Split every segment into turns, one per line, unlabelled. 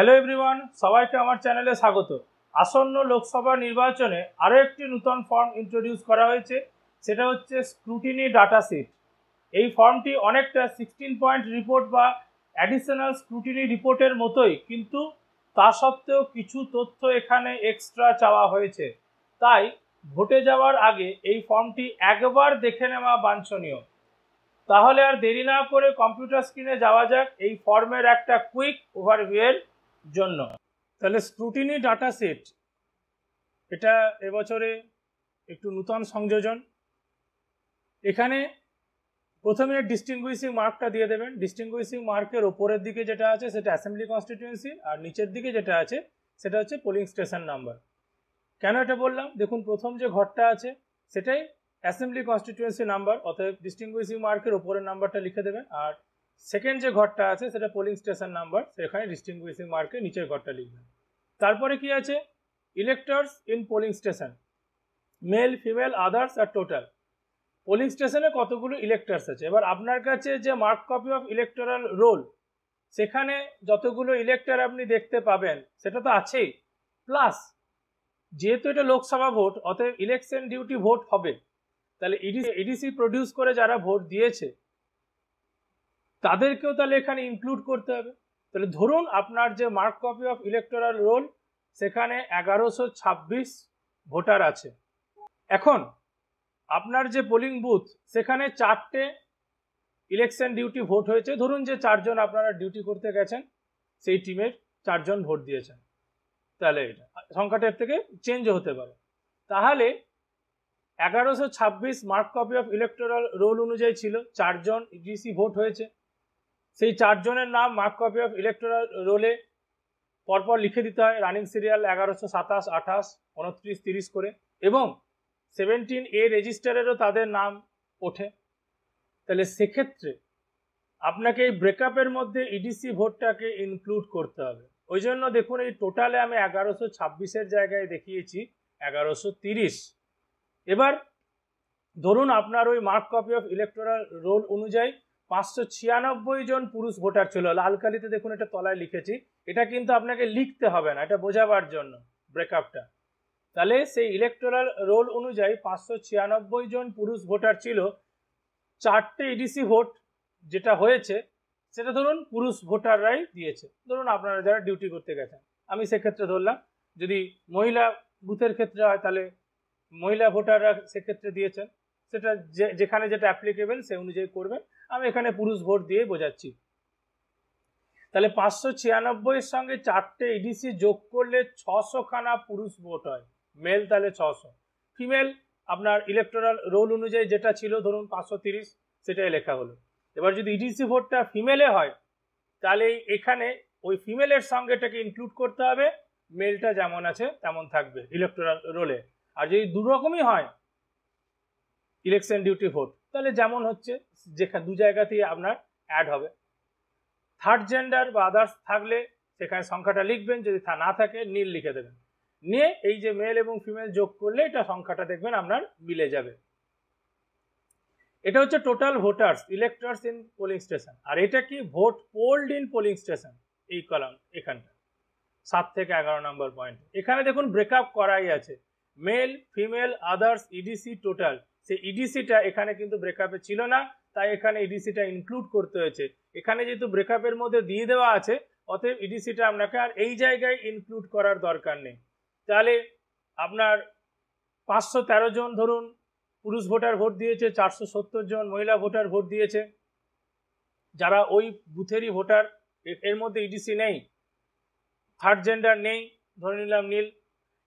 hello everyone সবাইকে আমার চ্যানেলে স্বাগত আসন্ন লোকসভা নির্বাচনে আরও একটি নূতন ফর্ম ইন্ট্রোডিউস করা হয়েছে সেটা হচ্ছে স্ক্রুটিনি ডাটা সিট এই ফর্মটি অনেকটা সিক্সটিন পয়েন্ট রিপোর্ট বা অ্যাডিশনাল স্ক্রুটিনি রিপোর্টের মতোই কিন্তু তা সত্ত্বেও কিছু তথ্য এখানে এক্সট্রা চাওয়া হয়েছে তাই ভোটে যাওয়ার আগে এই ফর্মটি একবার দেখে নেওয়া বাঞ্ছনীয় তাহলে আর দেরি না করে কম্পিউটার স্ক্রিনে যাওয়া যাক এই ফর্মের একটা কুইক ওভারভিউয়ের জন্য তাহলে স্ক্রুটিনি ডাটা সেট এটা এবছরে একটু নূতন সংযোজন এখানে প্রথমে ডিস্টিংগুইসিং মার্কটা দিয়ে দেবেন ডিস্টিংগুইসিং মার্কের ওপরের দিকে যেটা আছে সেটা অ্যাসেম্বলি কনস্টিটিউয়েন্সি আর নিচের দিকে যেটা আছে সেটা হচ্ছে পোলিং স্টেশন নাম্বার কেন এটা বললাম দেখুন প্রথম যে ঘরটা আছে সেটাই অ্যাসেম্বলি কনস্টিটিউয়েন্সি নাম্বার অতএব ডিস্টিংগুইসিং মার্কের ওপরের নাম্বারটা লিখে দেবেন আর সেকেন্ড যে ঘরটা আছে সেটা পোলিং স্টেশন নাম্বার সেখানে ডিস্টিংগুইশিং মার্কে নিচের ঘরটা লিখবেন তারপরে কি আছে electors in polling station male female others আর টোটাল পোলিং স্টেশনে কতগুলো ইলেকটার্স আছে এবার আপনার কাছে যে mark copy of electoral roll সেখানে যতগুলো ইলেক্টার আপনি দেখতে পাবেন সেটা তো আছেই প্লাস যেহেতু এটা লোকসভা ভোট অতএব ইলেকশন ডিউটি ভোট হবে তাহলে ইডিসি ইডিসি প্রডিউস করে যারা ভোট দিয়েছে তাদেরকেও তাহলে এখানে ইনক্লুড করতে হবে তাহলে ধরুন আপনার যে mark copy of electoral roll সেখানে এগারোশো ছাব্বিশ ভোটার আছে এখন আপনার যে পোলিং বুথ সেখানে চারটে ইলেকশন ডিউটি ভোট হয়েছে ধরুন যে চারজন আপনারা ডিউটি করতে গেছেন সেই টিমের চারজন ভোট দিয়েছেন তাহলে এটা সংখ্যাটার থেকে চেঞ্জ হতে পারে তাহলে এগারোশো ছাব্বিশ mark copy of electoral roll অনুযায়ী ছিল চারজন ইডিসি ভোট হয়েছে সেই চারজনের নাম মার্ক কপি অফ ইলেকট্রাল রোলে পরপর লিখে দিতে হয় রানিং সিরিয়াল এগারোশো সাতাশ আঠাশ উনত্রিশ তিরিশ করে এবং সেভেন্টিন এ রেজিস্টারেরও তাদের নাম ওঠে তাহলে সেক্ষেত্রে আপনাকে এই ব্রেকআপের মধ্যে ইডিসি e ভোটটাকে ইনক্লুড করতে হবে ওই জন্য দেখুন এই টোটালে আমি এগারোশো ছাব্বিশের জায়গায় দেখিয়েছি এগারোশো তিরিশ এবার ধরুন আপনার ওই mark copy of electoral roll অনুযায়ী পাঁচশো ছিয়ানব্বই জন পুরুষ ভোটার ছিল লালকালিতে দেখুন এটা তলায় লিখেছি এটা কিন্তু আপনাকে লিখতে হবে না এটা বোঝাবার জন্য ব্রেকআপটা তাহলে সেই ইলেকটোরাল রোল অনুযায়ী পাঁচশো ছিয়ানব্বই জন পুরুষ ভোটার ছিল চারটে ইডিসি e ভোট যেটা হয়েছে সেটা ধরুন পুরুষ ভোটাররাই দিয়েছে ধরুন আপনারা যারা ডিউটি করতে গেছেন আমি সেক্ষেত্রে ধরলাম যদি মহিলা বুথের ক্ষেত্রে হয় তাহলে মহিলা ভোটাররা সেক্ষেত্রে দিয়েছেন সেটা যেখানে যেটা অ্যাপ্লিকেবেল সে অনুযায়ী করবেন আমি এখানে পুরুষ ভোট দিয়ে বোঝাচ্ছি তাহলে পাঁচশো ছিয়ানব্বইয়ের সঙ্গে চারটে এডিসি e যোগ করলে ছশো খানা পুরুষ ভোট হয় মেল তাহলে ছশো ফিমেল আপনার ইলেকট্রাল রোল অনুযায়ী যেটা ছিল ধরুন পাঁচশো তিরিশ সেটাই লেখা হলো এবার যদি ইডিসি e ভোটটা ফিমেলে হয় তাহলে এখানে ওই ফিমেলের সঙ্গে এটাকে ইনক্লুড করতে হবে মেলটা যেমন আছে তেমন থাকবে ইলেকট্রাল রোলে আর যদি দুরকমই হয় ইলেকশন ডিউটি ভোট তাহলে যেমন হচ্ছে যেখানে দু জায়গাতেই আপনার অ্যাড হবে থার্ড জেন্ডার বা আদার্স থাকলে সেখানে সংখ্যাটা লিখবেন যদি তা না থাকে নীল লিখে দেবেন নিয়ে এই যে মেল এবং ফিমেল যোগ করলে এটা সংখ্যাটা দেখবেন আপনার মিলে যাবে এটা হচ্ছে total voters electors in polling station আর এটা কি vote polled in polling station এই কলাম এখানটা সাত থেকে এগারো নম্বর পয়েন্ট এখানে দেখুন ব্রেকআপ করাই আছে male female others EDC total সেই ইডিসিটা e এখানে কিন্তু ব্রেকআপে ছিল না তাই এখানে ইডিসিটা e ইনক্লুড করতে হয়েছে এখানে যেহেতু ব্রেকআপের মধ্যে দিয়ে দেওয়া আছে অতএব ইডিসিটা e আপনাকে আর এই জায়গায় ইনক্লুড করার দরকার নেই তাহলে আপনার পাঁচশো তেরো জন ধরুন পুরুষ ভোটার ভোট দিয়েছে চারশো সত্তর জন মহিলা ভোটার ভোট দিয়েছে যারা ওই বুথেরই ভোটার এর মধ্যে ইডিসি নেই থার্ড জেন্ডার নেই ধরে নিলাম নীল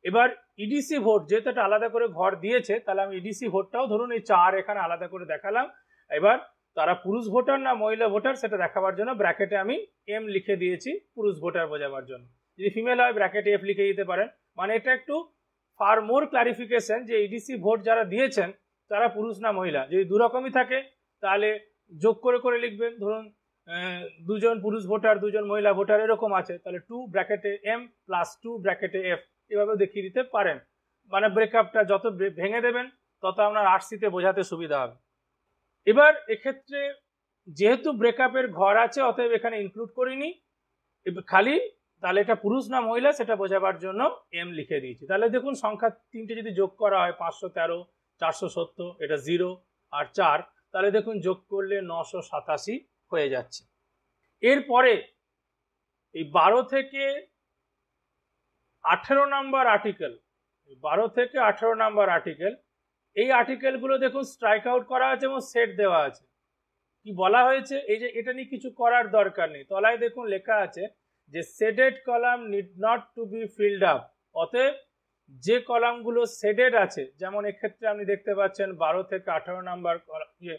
এবার ইডিসি e ভোট যেহেতু এটা আলাদা করে ঘর দিয়েছে তাহলে আমি ইডিসি e ভোটটাও ধরুন এই চার এখানে আলাদা করে দেখালাম এবার তারা পুরুষ ভোটার না মহিলা ভোটার সেটা দেখাবার জন্য ব্র্যাকেটে আমি এম লিখে দিয়েছি পুরুষ ভোটার বোঝাবার জন্য যদি ফিমেল হয় ব্র্যাকেটে এফ লিখে দিতে পারেন মানে এটা একটু ফার মোর ক্লারিফিকেশন যে ইডিসি e ভোট যারা দিয়েছেন তারা পুরুষ না মহিলা যদি দুরকমই থাকে তাহলে যোগ করে করে লিখবেন ধরুন দুজন পুরুষ ভোটার দুজন মহিলা ভোটার এরকম আছে তাহলে টু ব্র্যাকেটে এম প্লাস টু ব্র্যাকেটে এফ এভাবে দেখিয়ে দিতে পারেন মানে ব্রেকআপটা যত ভেঙে দেবেন তত আপনার আরসিতে বোঝাতে সুবিধা হবে এবার এক্ষেত্রে যেহেতু ব্রেকআপের ঘর আছে অতএব এখানে ইনক্লুড করিনি খালি তাহলে এটা পুরুষ না মহিলা সেটা বোঝাবার জন্য এম লিখে দিয়েছি তাহলে দেখুন সংখ্যা তিনটে যদি যোগ করা হয় পাঁচশো তেরো চারশো সত্তর এটা জিরো আর চার তাহলে দেখুন যোগ করলে নশো সাতাশি হয়ে যাচ্ছে এরপরে এই বারো থেকে আঠেরো নাম্বার আর্টিকেল বারো থেকে আঠেরো নাম্বার আর্টিকেল এই আর্টিকেলগুলো দেখুন স্ট্রাইক আউট করা আছে এবং সেট দেওয়া আছে কি বলা হয়েছে এই যে এটা নিয়ে কিছু করার দরকার নেই তলায় দেখুন লেখা আছে যে shaded column need not to be filled up অতএব যে কলামগুলো সেডেড আছে যেমন এক্ষেত্রে আপনি দেখতে পাচ্ছেন বারো থেকে আঠারো নাম্বার ইয়ে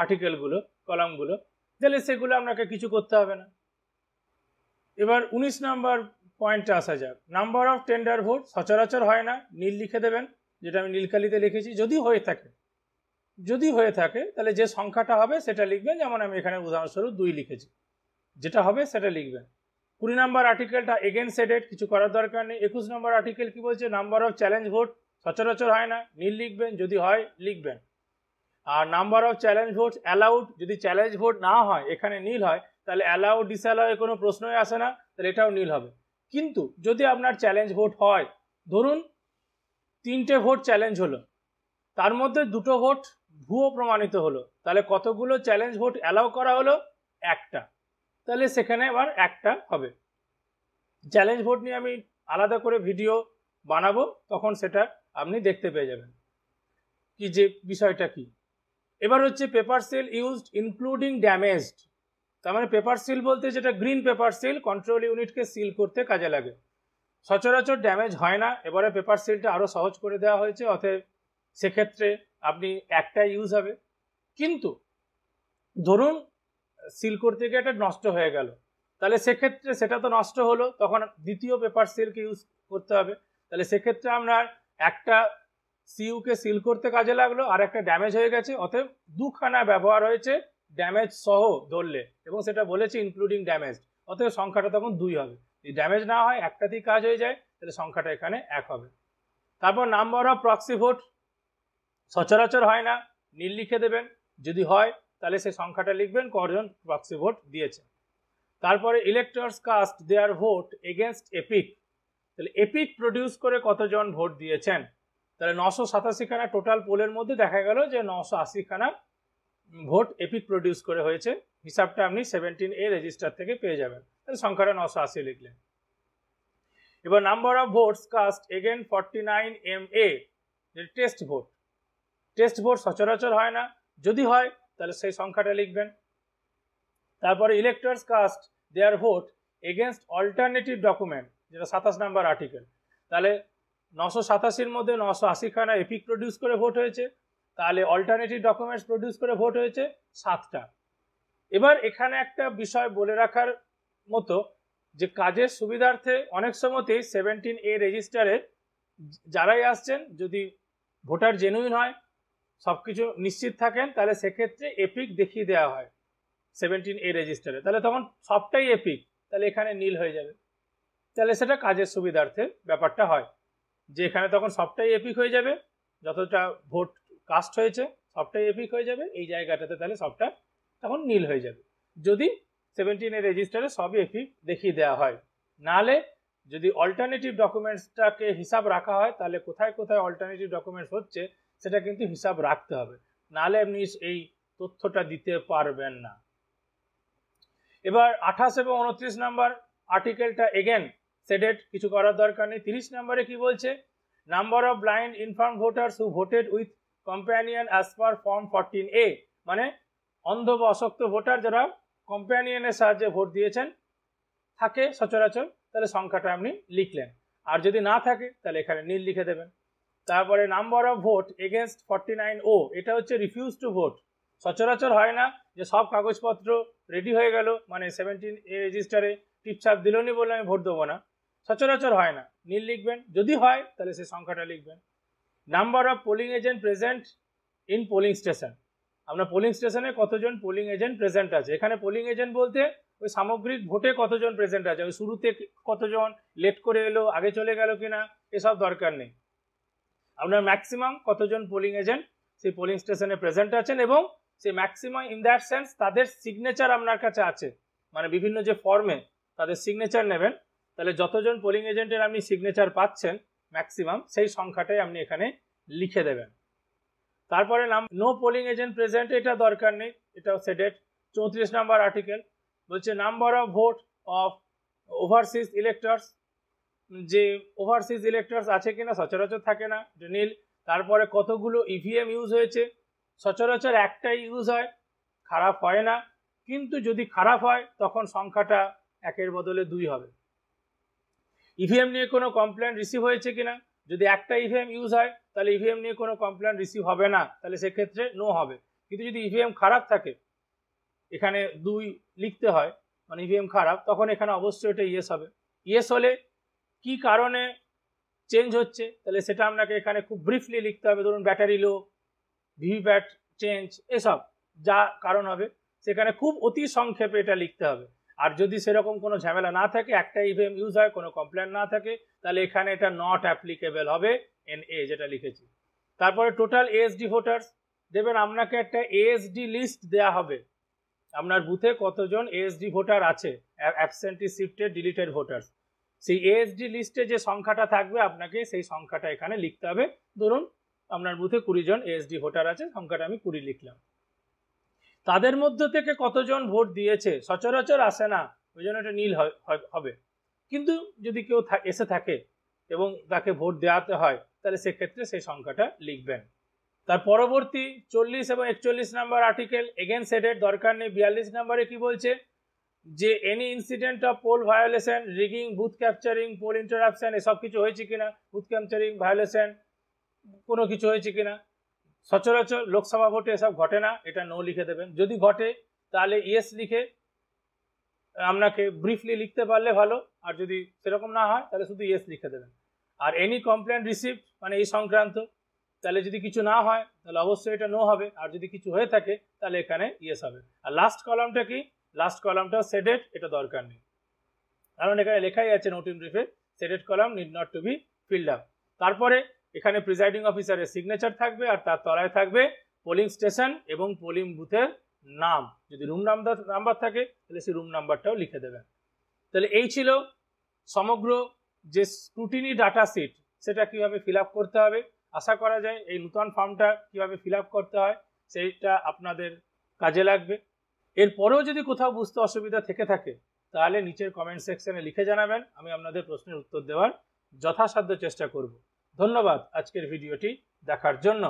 আর্টিকেলগুলো কলামগুলো তাহলে সেগুলো আপনাকে কিছু করতে হবে না এবার ১৯ নাম্বার পয়েন্টটা আসা যাক নাম্বার অফ টেন্ডার ভোট সচরাচর হয় না নীল লিখে দেবেন যেটা আমি নীলকালিতে লিখেছি যদি হয়ে থাকে যদি হয়ে থাকে তাহলে যে সংখ্যাটা হবে সেটা লিখবেন যেমন আমি এখানে উদাহরণস্বরূপ দুই লিখেছি যেটা হবে সেটা লিখবেন কুড়ি নম্বর আর্টিকেলটা এগেন সেডেড কিছু করার দরকার নেই একুশ নম্বর আর্টিকেল কি বলছে নাম্বার অফ চ্যালেঞ্জ ভোট সচরাচর হয় না নীল লিখবেন যদি হয় লিখবেন আর number of challenge vote allowed যদি চ্যালেঞ্জ ভোট না হয় এখানে নীল হয় তাহলে অ্যালাউড ডিসঅ্যালাউয়ে কোনো প্রশ্নই আসে না তাহলে এটাও নীল হবে কিন্তু যদি আপনার চ্যালেঞ্জ ভোট হয় ধরুন তিনটে ভোট চ্যালেঞ্জ হলো তার মধ্যে দুটো ভোট ভুয়ো প্রমাণিত হলো তাহলে কতগুলো চ্যালেঞ্জ ভোট অ্যালাউ করা হলো একটা তাহলে সেখানে আবার একটা হবে চ্যালেঞ্জ ভোট নিয়ে আমি আলাদা করে ভিডিও বানাবো তখন সেটা আপনি দেখতে পেয়ে যাবেন কি যে বিষয়টা কি এবার হচ্ছে paper seal used including damaged তার মানে পেপার সিল বলতে যেটা গ্রিন পেপার সিল কন্ট্রোল ইউনিটকে সিল করতে কাজে লাগে সচরাচর ড্যামেজ হয় না এবারে পেপার সিলটা আরও সহজ করে দেওয়া হয়েছে অতএব সেক্ষেত্রে আপনি একটাই ইউজ হবে কিন্তু ধরুন সিল করতে গিয়ে এটা নষ্ট হয়ে গেল তাহলে সেক্ষেত্রে সেটা তো নষ্ট হলো তখন দ্বিতীয় পেপার সিলকে ইউজ করতে হবে তাহলে সেক্ষেত্রে আপনার একটা সিউকে সিল করতে কাজে লাগলো আর একটা ড্যামেজ হয়ে গেছে অতএব দুখানা ব্যবহার হয়েছে ড্যামেজ সহ ধরলে এবং সেটা বলেছে ইনক্লুডিং ড্যামেজ অতএব সংখ্যাটা তখন দুই হবে যদি ড্যামেজ না হয় একটাতেই কাজ হয়ে যায় তাহলে সংখ্যাটা এখানে এক হবে তারপর নাম্বার অফ প্রক্সি ভোট সচরাচর হয় না নীল লিখে দেবেন যদি হয় তাহলে সেই সংখ্যাটা লিখবেন কজন প্রক্সি ভোট দিয়েছে তারপরে electors cast their vote against EPIC তাহলে এপিক প্রডিউস করে কতজন ভোট দিয়েছেন তাহলে নশো সাতাশিখানা টোটাল পোলের মধ্যে দেখা গেল যে নশো আশিখানা ভোট এপিক প্রডিউস করে হয়েছে হিসাবটা আপনি সেভেন্টিন এ রেজিস্টার থেকে পেয়ে যাবেন তাহলে সংখ্যাটা নশো আশি লিখলেন এবার number of votes cast again forty nine M A test vote test vote সচরাচর হয় না যদি হয় তাহলে সেই সংখ্যাটা লিখবেন তারপরে electors cast their vote against alternative document যেটা সাতাশ নাম্বার আর্টিকেল তাহলে নশো সাতাশির মধ্যে নশো আশিখানা এপিক প্রডিউস করে ভোট হয়েছে তাহলে অল্টারনেটিভ ডকুমেন্টস প্রডিউস করে ভোট হয়েছে সাতটা এবার এখানে একটা বিষয় বলে রাখার মতো যে কাজের সুবিধার্থে অনেক সময়তেই সেভেন্টিন এ রেজিস্টারে যারাই আসছেন যদি ভোটার জেনুইন হয় সব কিছু নিশ্চিত থাকেন তাহলে সেক্ষেত্রে এপিক দেখিয়ে দেওয়া হয় সেভেন্টিন এ রেজিস্টারে তাহলে তখন সবটাই এপিক তাহলে এখানে নীল হয়ে যাবে তাহলে সেটা কাজের সুবিধার্থে ব্যাপারটা হয় যে এখানে তখন সবটাই এপিক হয়ে যাবে যতটা ভোট কাস্ট হয়েছে সফটওয়্যার এপিক হয়ে যাবে এই জায়গাটাতে তাহলে সফটওয়্যার তখন নীল হয়ে যাবে যদি সেভেন্টিনের রেজিস্টারে সবই এপিক দেখিয়ে দেওয়া হয় নালে যদি অল্টারনেটিভ ডকুমেন্টসটাকে হিসাব রাখা হয় তাহলে কোথায় কোথায় অল্টারনেটিভ ডকুমেন্টস হচ্ছে সেটা কিন্তু হিসাব রাখতে হবে নালে আপনি এই তথ্যটা দিতে পারবেন না এবার আঠাশ এবং উনত্রিশ নাম্বার আর্টিকেলটা এগেন সেডেট কিছু করার দরকার নেই তিরিশ নাম্বারে কি বলছে number of blind infirm voters who voted with companion as per form fourteen A মানে অন্ধ বা অশক্ত ভোটার যারা কম্প্যানিয়ানের সাহায্যে ভোট দিয়েছেন থাকে সচরাচর তাহলে সংখ্যাটা আপনি লিখলেন আর যদি না থাকে তাহলে এখানে নীল লিখে দেবেন তারপরে number of vote against forty nine O এটা হচ্ছে রিফিউজ টু ভোট সচরাচর হয় না যে সব কাগজপত্র রেডি হয়ে গেল মানে সেভেন্টিন এ রেজিস্টারে টিপছাপ দিলনি বলে আমি ভোট দেবো না সচরাচর হয় না নীল লিখবেন যদি হয় তাহলে সেই সংখ্যাটা লিখবেন number of polling agent present in polling station আমরা পোলিং স্টেশনে কতজন পোলিং এজেন্ট প্রেজেন্ট আছে এখানে পোলিং এজেন্ট বলতে ওই সামগ্রিক ভোটে কতজন প্রেজেন্ট আছে ওই শুরুতে কতজন লেট করে এলো আগে চলে গেল কিনা এসব দরকার নেই আপনার ম্যাক্সিমাম কতজন পোলিং এজেন্ট সেই পোলিং স্টেশনে প্রেজেন্ট আছেন এবং সেই ম্যাক্সিমাম ইন দ্যাট সেন্স তাদের সিগনেচার আপনার কাছে আছে মানে বিভিন্ন যে ফর্মে তাদের সিগনেচার নেবেন তাহলে যতজন পোলিং এজেন্টের আপনি সিগনেচার পাচ্ছেন ম্যাক্সিমাম সেই সংখ্যাটাই আপনি এখানে লিখে দেবেন তারপরে নাম নো পোলিং এজেন্ট প্রেজেন্ট এটা দরকার নেই এটা হচ্ছে ডেট চৌত্রিশ নাম্বার আর্টিকেল বলছে number of vote of overseas electors যে ওভারসিজ ইলেকটার্স আছে কিনা সচরাচর থাকে না নীল তারপরে কতগুলো ইভিএম e ইউজ হয়েছে সচরাচর একটাই ইউজ হয় খারাপ হয় না কিন্তু যদি খারাপ হয় তখন সংখ্যাটা একের বদলে দুই হবে ইভিএম e নিয়ে কোনো কমপ্লেন রিসিভ হয়েছে কিনা যদি একটা ইভিএম e ইউজ হয় তাহলে ইভিএম e নিয়ে কোনো কমপ্লেন রিসিভ হবে না তাহলে সেক্ষেত্রে নো হবে কিন্তু যদি ইভিএম খারাপ থাকে এখানে দুই লিখতে হয় মানে ইভিএম খারাপ তখন এখানে অবশ্যই এটা ইয়েস হবে ইয়েস হলে কি কারণে চেঞ্জ হচ্ছে তাহলে সেটা আপনাকে এখানে খুব ব্রিফলি লিখতে হবে ধরুন ব্যাটারি লো ভিভিপ্যাট চেঞ্জ এসব যা কারণ হবে সেখানে খুব অতি সংক্ষেপে এটা লিখতে হবে আর যদি সেরকম কোনো ঝামেলা না থাকে একটা ইভিএম ইউজ হয় কোনো কমপ্লেন না থাকে তাহলে এখানে এটা নট অ্যাপ্লিকেবল হবে এন এ যেটা লিখেছি তারপরে টোটাল এএসডি ভোটার্স দেবেন আপনাকে একটা এএসডি লিস্ট দেয়া হবে আপনার বুথে কতজন এএসডি ভোটার আছে অ্যাবসেন্টি শিফটেড ডিলিটেড ভোটার্স সেই এএসডি লিস্টে যে সংখ্যাটা থাকবে আপনাকে সেই সংখ্যাটা এখানে লিখতে হবে ধরুন আপনার বুথে কুড়ি জন এএসডি ভোটার আছে সংখ্যাটা আমি কুড়ি লিখলাম তাদের মধ্য থেকে কতজন ভোট দিয়েছে সচরাচর আসে না ওই জন্য এটা নীল হবে কিন্তু যদি কেউ এসে থাকে এবং তাকে ভোট দেওয়াতে হয় তাহলে সেক্ষেত্রে সেই সংখ্যাটা লিখবেন তার পরবর্তী চল্লিশ এবং একচল্লিশ নাম্বার আর্টিকেল এগেন সেটের দরকার নেই বিয়াল্লিশ নাম্বারে কি বলছে যে any incident of poll violation rigging booth capturing poll interruption এসব কিছু হয়েছে কিনা বুথ ক্যাপচারিং ভায়োলেশন কোনো কিছু হয়েছে কিনা সচরাচর লোকসভা ভোটে এসব ঘটে না এটা নো লিখে দেবেন যদি ঘটে তাহলে ইয়েস লিখে আপনাকে ব্রিফলি লিখতে পারলে ভালো আর যদি সেরকম না হয় তাহলে শুধু ইয়েস লিখে দেবেন আর এনি কমপ্লেন রিসিভ মানে এই সংক্রান্ত তাহলে যদি কিছু না হয় তাহলে অবশ্যই এটা নো হবে আর যদি কিছু হয়ে থাকে তাহলে এখানে ইয়েস হবে আর লাস্ট কলামটা কি লাস্ট কলামটা সেডেড এটা দরকার নেই কারণ এখানে লেখাই আছে নোটিন ব্রিফে shaded column need not to be filled up তারপরে এখানে প্রিজাইডিং অফিসারের সিগনেচার থাকবে আর তার তলায় থাকবে পোলিং স্টেশন এবং পোলিং বুথের নাম যদি রুম নাম্বার নাম্বার থাকে তাহলে সেই রুম নাম্বারটাও লিখে দেবেন তাহলে এই ছিল সমগ্র যে স্ক্রুটিনি ডাটা সিট সেটা কিভাবে ফিল করতে হবে আশা করা যায় এই নূতন ফর্মটা কিভাবে ফিল করতে হয় সেইটা আপনাদের কাজে লাগবে এরপরেও যদি কোথাও বুঝতে অসুবিধা থেকে থাকে তাহলে নিচের কমেন্ট সেকশনে লিখে জানাবেন আমি আপনাদের প্রশ্নের উত্তর দেওয়ার যথাসাধ্য চেষ্টা করব ধন্যবাদ আজকের ভিডিওটি দেখার জন্য